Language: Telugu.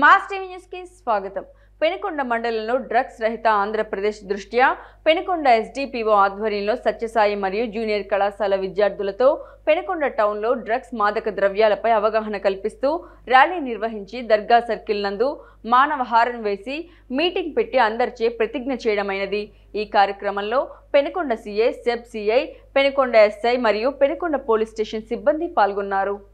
మాస్ టీవీ స్వాగతం పెనుకొండ మండలంలో డ్రగ్స్ రహిత ఆంధ్రప్రదేశ్ దృష్ట్యా పెనుకొండ ఎస్డిపిఓ ఆధ్వర్యంలో సత్యసాయి మరియు జూనియర్ కళాశాల విద్యార్థులతో పెనుకొండ టౌన్లో డ్రగ్స్ మాదక ద్రవ్యాలపై అవగాహన కల్పిస్తూ ర్యాలీ నిర్వహించి దర్గా సర్కిల్ నందు మానవ హారం వేసి మీటింగ్ పెట్టి అందరిచే ప్రతిజ్ఞ చేయడమైనది ఈ కార్యక్రమంలో Penukonda CI SEB CI Penukonda SI మరియు పెనుకొండ పోలీస్ స్టేషన్ సిబ్బంది పాల్గొన్నారు